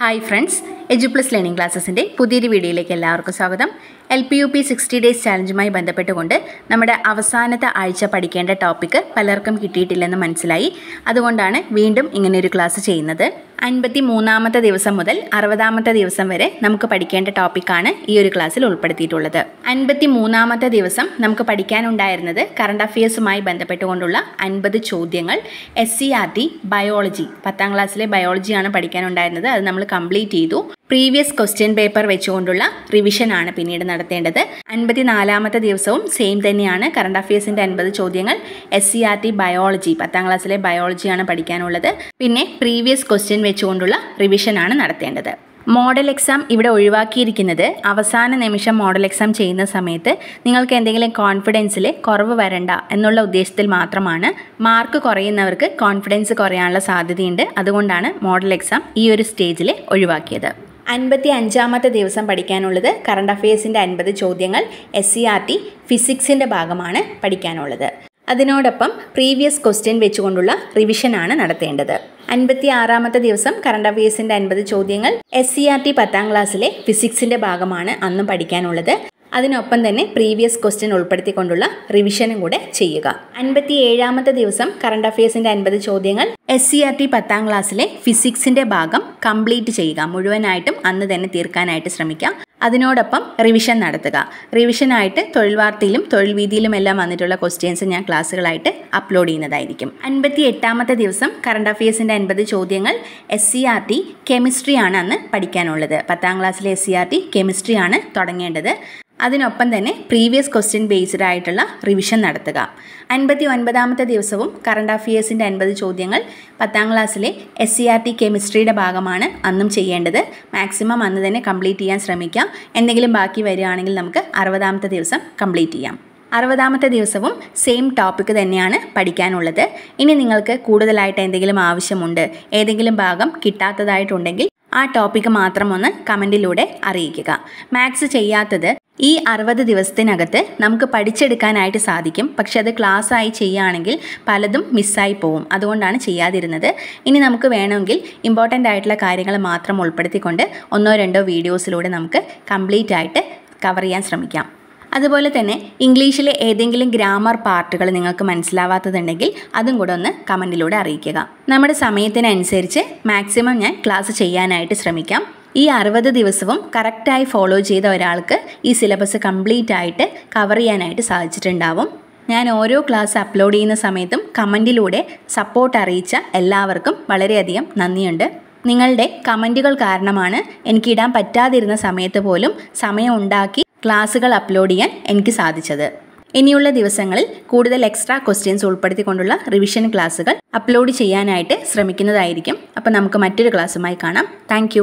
hi friends edu plus learning ക്ലാസ്സസിൻ്റെ പുതിയൊരു വീഡിയോയിലേക്ക് എല്ലാവർക്കും സ്വാഗതം L P U P sixty days ചാലഞ്ചുമായി ബന്ധപ്പെട്ടുകൊണ്ട് നമ്മുടെ അവസാനത്തെ ആഴ്ച പഠിക്കേണ്ട ടോപ്പിക്ക് പലർക്കും കിട്ടിയിട്ടില്ലെന്ന് മനസ്സിലായി അതുകൊണ്ടാണ് വീണ്ടും ഇങ്ങനെയൊരു ക്ലാസ് ചെയ്യുന്നത് അൻപത്തി മൂന്നാമത്തെ ദിവസം മുതൽ അറുപതാമത്തെ ദിവസം വരെ നമുക്ക് പഠിക്കേണ്ട ടോപ്പിക്കാണ് ഈ ഒരു ക്ലാസ്സിൽ ഉൾപ്പെടുത്തിയിട്ടുള്ളത് അൻപത്തി മൂന്നാമത്തെ ദിവസം നമുക്ക് പഠിക്കാനുണ്ടായിരുന്നത് കറണ്ട് അഫയേഴ്സുമായി ബന്ധപ്പെട്ടുകൊണ്ടുള്ള അൻപത് ചോദ്യങ്ങൾ S C R T biology പത്താം ക്ലാസ്സിലെ ബയോളജിയാണ് പഠിക്കാനുണ്ടായിരുന്നത് അത് നമ്മൾ കംപ്ലീറ്റ് ചെയ്തു പ്രീവിയസ് ക്വസ്റ്റ്യൻ പേപ്പർ വെച്ചുകൊണ്ടുള്ള റിവിഷനാണ് പിന്നീട് നടത്തേണ്ടത് അൻപത്തിനാലാമത്തെ ദിവസവും സെയിം തന്നെയാണ് കറണ്ട് അഫയേഴ്സിൻ്റെ അൻപത് ചോദ്യങ്ങൾ S C R T biology പത്താം ക്ലാസ്സിലെ ബയോളജിയാണ് പഠിക്കാനുള്ളത് പിന്നെ പ്രീവിയസ് ക്വസ്റ്റ്യൻ വെച്ചുകൊണ്ടുള്ള റിവിഷൻ ആണ് നടത്തേണ്ടത് മോഡൽ എക്സാം ഇവിടെ ഒഴിവാക്കിയിരിക്കുന്നത് അവസാന നിമിഷം മോഡൽ എക്സാം ചെയ്യുന്ന സമയത്ത് നിങ്ങൾക്ക് എന്തെങ്കിലും കോൺഫിഡൻസിൽ കുറവ് വരണ്ട എന്നുള്ള ഉദ്ദേശത്തിൽ മാത്രമാണ് മാർക്ക് കുറയുന്നവർക്ക് കോൺഫിഡൻസ് കുറയാനുള്ള സാധ്യതയുണ്ട് അതുകൊണ്ടാണ് മോഡൽ എക്സാം ഈ ഒരു സ്റ്റേജിൽ ഒഴിവാക്കിയത് അൻപത്തി അഞ്ചാമത്തെ ദിവസം പഠിക്കാനുള്ളത് കറണ്ട് അഫയേഴ്സിൻ്റെ അൻപത് ചോദ്യങ്ങൾ എസ് സി ആർ ടി ഫിസിക്സിൻ്റെ ഭാഗമാണ് പഠിക്കാനുള്ളത് അതിനോടൊപ്പം പ്രീവിയസ് ക്വസ്റ്റ്യൻ വെച്ചുകൊണ്ടുള്ള റിവിഷനാണ് നടത്തേണ്ടത് അൻപത്തി ആറാമത്തെ ദിവസം കറണ്ട് അഫയേഴ്സിൻ്റെ അൻപത് ചോദ്യങ്ങൾ എസ് സി ആർ ടി പത്താം ക്ലാസ്സിലെ ഫിസിക്സിൻ്റെ ഭാഗമാണ് അന്നും പഠിക്കാനുള്ളത് അതിനൊപ്പം തന്നെ പ്രീവിയസ് ക്വസ്റ്റ്യൻ ഉൾപ്പെടുത്തിക്കൊണ്ടുള്ള റിവിഷനും കൂടെ ചെയ്യുക അൻപത്തി ഏഴാമത്തെ ദിവസം കറണ്ട് അഫയേഴ്സിൻ്റെ അൻപത് ചോദ്യങ്ങൾ എസ് സി ആർ ടി പത്താം ക്ലാസ്സിലെ ഫിസിക്സിൻ്റെ ഭാഗം കംപ്ലീറ്റ് ചെയ്യുക മുഴുവനായിട്ടും അന്ന് തന്നെ തീർക്കാനായിട്ട് ശ്രമിക്കുക അതിനോടൊപ്പം റിവിഷൻ നടത്തുക റിവിഷനായിട്ട് തൊഴിൽ വാർത്തയിലും തൊഴിൽ വീതിയിലും എല്ലാം വന്നിട്ടുള്ള ക്വസ്റ്റ്യൻസ് ഞാൻ ക്ലാസ്സുകളായിട്ട് അപ്ലോഡ് ചെയ്യുന്നതായിരിക്കും അൻപത്തി എട്ടാമത്തെ ദിവസം കറണ്ട് അഫയേഴ്സിൻ്റെ അൻപത് ചോദ്യങ്ങൾ എസ് സി ആർ ടി കെമിസ്ട്രിയാണ് അന്ന് പഠിക്കാനുള്ളത് പത്താം ക്ലാസ്സിലെ എസ് സി ആർ ടി കെമിസ്ട്രിയാണ് തുടങ്ങേണ്ടത് അതിനൊപ്പം തന്നെ പ്രീവിയസ് ക്വസ്റ്റ്യൻ ബേസ്ഡ് ആയിട്ടുള്ള റിവിഷൻ നടത്തുക അൻപത്തി ഒൻപതാമത്തെ ദിവസവും കറണ്ട് അഫയേഴ്സിൻ്റെ അൻപത് ചോദ്യങ്ങൾ പത്താം ക്ലാസ്സിലെ എസ് സി ആർ ടി കെമിസ്ട്രിയുടെ ഭാഗമാണ് അന്നും ചെയ്യേണ്ടത് മാക്സിമം അന്ന് തന്നെ കംപ്ലീറ്റ് ചെയ്യാൻ ശ്രമിക്കാം എന്തെങ്കിലും ബാക്കി വരികയാണെങ്കിൽ നമുക്ക് അറുപതാമത്തെ ദിവസം കംപ്ലീറ്റ് ചെയ്യാം അറുപതാമത്തെ ദിവസവും സെയിം ടോപ്പിക് തന്നെയാണ് പഠിക്കാനുള്ളത് ഇനി നിങ്ങൾക്ക് കൂടുതലായിട്ട് എന്തെങ്കിലും ആവശ്യമുണ്ട് ഏതെങ്കിലും ഭാഗം കിട്ടാത്തതായിട്ടുണ്ടെങ്കിൽ ആ ടോപ്പിക്ക് മാത്രം ഒന്ന് കമൻറ്റിലൂടെ അറിയിക്കുക മാത്സ് ചെയ്യാത്തത് ഈ അറുപത് ദിവസത്തിനകത്ത് നമുക്ക് പഠിച്ചെടുക്കാനായിട്ട് സാധിക്കും പക്ഷേ അത് ക്ലാസ്സായി ചെയ്യുകയാണെങ്കിൽ പലതും മിസ്സായി പോവും അതുകൊണ്ടാണ് ചെയ്യാതിരുന്നത് ഇനി നമുക്ക് വേണമെങ്കിൽ ഇമ്പോർട്ടൻ്റ് ആയിട്ടുള്ള കാര്യങ്ങൾ മാത്രം ഉൾപ്പെടുത്തിക്കൊണ്ട് ഒന്നോ രണ്ടോ വീഡിയോസിലൂടെ നമുക്ക് കംപ്ലീറ്റ് ആയിട്ട് കവർ ചെയ്യാൻ ശ്രമിക്കാം അതുപോലെ തന്നെ ഇംഗ്ലീഷിലെ ഏതെങ്കിലും ഗ്രാമർ പാർട്ടുകൾ നിങ്ങൾക്ക് മനസ്സിലാവാത്തതുണ്ടെങ്കിൽ അതും കൂടെ ഒന്ന് കമൻറ്റിലൂടെ അറിയിക്കുക നമ്മുടെ സമയത്തിനനുസരിച്ച് മാക്സിമം ഞാൻ ക്ലാസ് ചെയ്യാനായിട്ട് ശ്രമിക്കാം ഈ അറുപത് ദിവസവും കറക്റ്റായി ഫോളോ ചെയ്ത ഒരാൾക്ക് ഈ സിലബസ് കംപ്ലീറ്റ് ആയിട്ട് കവർ ചെയ്യാനായിട്ട് സാധിച്ചിട്ടുണ്ടാവും ഞാൻ ഓരോ ക്ലാസ് അപ്ലോഡ് ചെയ്യുന്ന സമയത്തും കമൻറ്റിലൂടെ സപ്പോർട്ട് അറിയിച്ച എല്ലാവർക്കും വളരെയധികം നന്ദിയുണ്ട് നിങ്ങളുടെ കമൻറ്റുകൾ കാരണമാണ് എനിക്കിടാൻ പറ്റാതിരുന്ന സമയത്ത് പോലും സമയം ഉണ്ടാക്കി ക്ലാസ്സുകൾ അപ്ലോഡ് ചെയ്യാൻ എനിക്ക് സാധിച്ചത് ഇനിയുള്ള ദിവസങ്ങളിൽ കൂടുതൽ എക്സ്ട്രാ ക്വസ്റ്റ്യൻസ് ഉൾപ്പെടുത്തിക്കൊണ്ടുള്ള റിവിഷൻ ക്ലാസ്സുകൾ അപ്ലോഡ് ചെയ്യാനായിട്ട് ശ്രമിക്കുന്നതായിരിക്കും അപ്പോൾ നമുക്ക് മറ്റൊരു ക്ലാസ്സുമായി കാണാം താങ്ക്